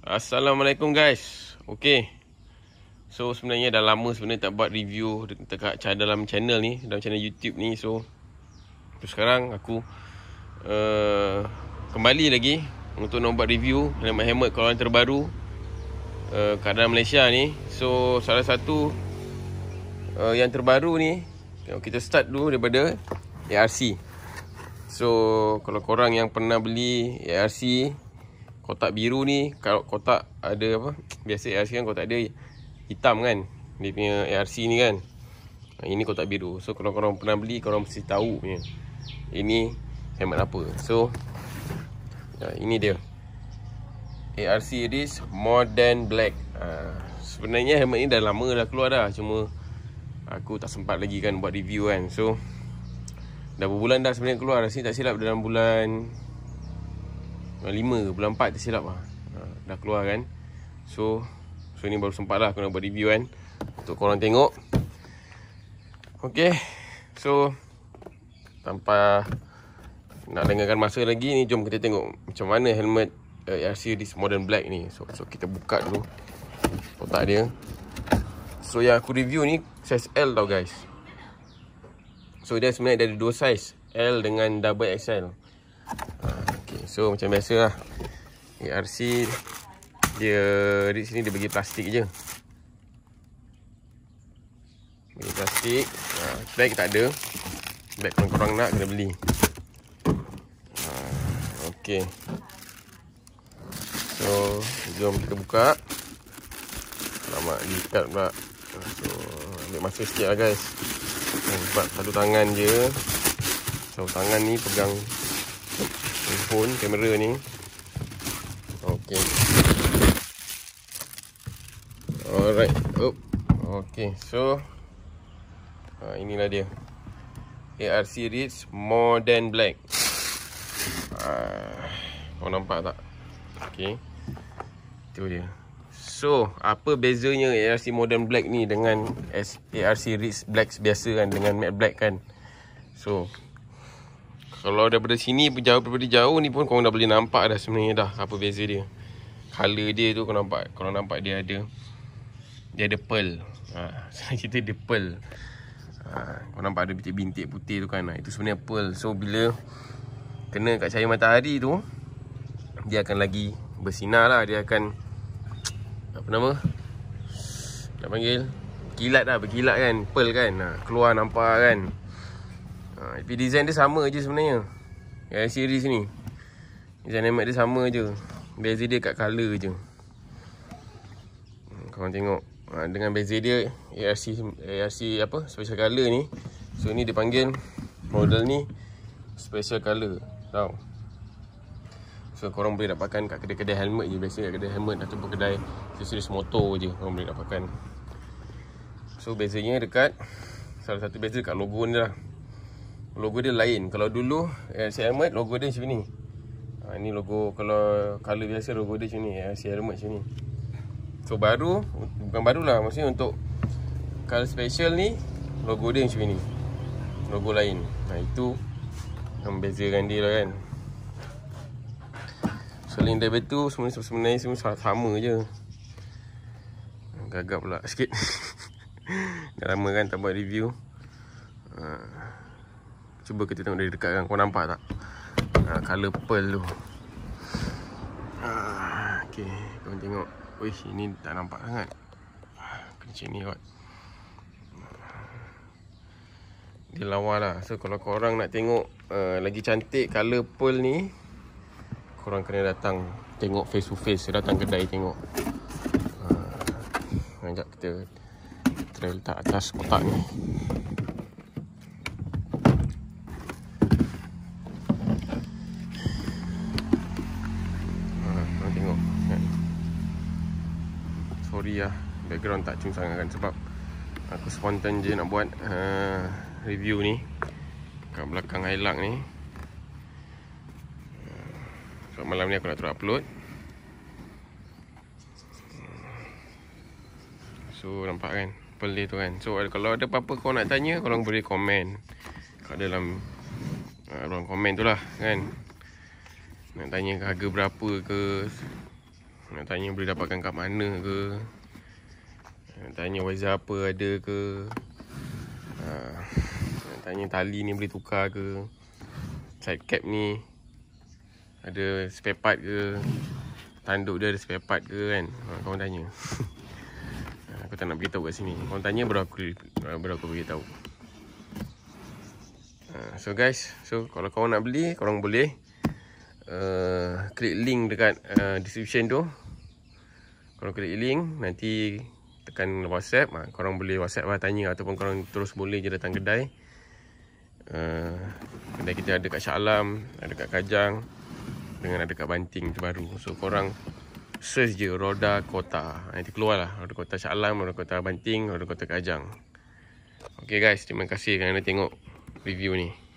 Assalamualaikum guys Okay So sebenarnya dah lama sebenarnya tak buat review Dekat dalam channel ni Dalam channel YouTube ni So, so Sekarang aku uh, Kembali lagi Untuk nak buat review Helmet-helmet korang terbaru uh, eh, Kat dalam Malaysia ni So salah satu uh, Yang terbaru ni Kita start dulu daripada ARC So kalau korang yang pernah beli ARC kotak biru ni kalau kotak ada apa biasa ARC kan kotak ada hitam kan dia punya ARC ni kan ah, ini kotak biru so kalau korang pernah beli korang mesti tahu punya ini hemat apa so ya, ini dia ARC it is more than black uh, sebenarnya hemat ni dah lama dah keluar dah cuma aku tak sempat lagi kan buat review kan so dah berbulan dah sebenarnya keluar sini tak silap dalam bulan 5 ke bulan 4 tersilap lah ha, Dah keluar kan So So ni baru sempat lah aku nak buat review kan Untuk korang tengok Okay So Tanpa Nak dengarkan masa lagi ni Jom kita tengok Macam mana helmet uh, eh, RC this modern black ni So, so kita buka dulu Kotak dia So yang aku review ni Size L tau guys So dia sebenarnya dia ada dua size L dengan double XL ha, So macam biasa lah ARC Dia Di sini dia bagi plastik je Bagi plastik ha, Bag tak ada Bag korang-korang nak kena beli ha, Okay So Jom kita buka Lama Dikat pula So Ambil masa sikit lah guys Sebab satu tangan je Satu tangan ni pegang handphone kamera ni Okay. alright oh okey so ha uh, inilah dia ARC Reads More Than Black ha, Kau nampak tak? Okay Itu dia So, apa bezanya ARC Modern Black ni Dengan ARC Reads Black biasa kan Dengan Matte Black kan So, kalau daripada sini pun jauh daripada jauh ni pun korang dah boleh nampak dah sebenarnya dah apa beza dia. Color dia tu korang nampak, korang nampak dia ada dia ada pearl. Ha, saya cerita dia pearl. Ha, korang nampak ada bintik-bintik putih tu kan. Ha, itu sebenarnya pearl. So bila kena kat cahaya matahari tu dia akan lagi bersinar lah. Dia akan apa nama? Nak panggil? Kilat lah, berkilat kan. Pearl kan. Ha, keluar nampak kan. Tapi ha, design dia sama je sebenarnya Yang series ni Design helmet dia sama je Beza dia kat colour je hmm, Kau tengok ha, Dengan beza dia ARC, ARC apa special colour ni So ni dia panggil model ni Special colour Tau So korang boleh dapatkan kat kedai-kedai helmet je Biasanya kat kedai helmet atau kedai series motor je korang boleh dapatkan So bezanya dekat Salah satu beza dekat logo ni lah logo dia lain kalau dulu RC eh, helmet logo dia macam ni ha, ah, ini logo kalau color biasa logo dia macam ni RC eh, helmet macam ni so baru bukan barulah maksudnya untuk color special ni logo dia macam ni logo lain ha, itu yang bezakan dia lah kan selain so, daripada tu sebenarnya, sebenarnya semua sama je gagap pula sikit dah lama kan tak buat review Uh... Cuba kita tengok dari dekat kan Kau nampak tak ha, ah, Color pearl tu ha, ah, Okay Kau tengok Wih ini tak nampak sangat Kena cek ni kot Dia lawa lah So kalau korang nak tengok uh, Lagi cantik color pearl ni Korang kena datang Tengok face to face Datang kedai tengok Sekejap uh, kita Try letak atas kotak ni tapi lah. ya background tak cun sangat kan sebab aku spontan je nak buat uh, review ni kat belakang Hilux ni sebab malam ni aku nak terus upload so nampak kan pelih tu kan so kalau ada apa-apa kau nak tanya korang boleh komen kat dalam uh, ruang komen tu lah kan nak tanya harga berapa ke nak tanya boleh dapatkan kat mana ke Tanya wajah apa ada ke ha. Tanya tali ni boleh tukar ke Side cap ni Ada spare part ke Tanduk dia ada spare part ke kan ha, kau Korang tanya Aku tak nak beritahu kat sini Korang tanya baru aku, baru aku beritahu ha, So guys So kalau korang nak beli Korang boleh Uh, klik link dekat uh, description tu Kalau klik link Nanti tekan WhatsApp. Ha, korang boleh WhatsApp lah tanya ataupun korang terus boleh je datang kedai. Uh, kedai kita ada kat Shah ada kat Kajang dengan ada kat Banting terbaru. So korang search je Roda Kota. Ah, nanti keluar lah Roda Kota Shah Alam, Roda Kota Banting, Roda Kota Kajang. Okay guys, terima kasih kerana tengok review ni.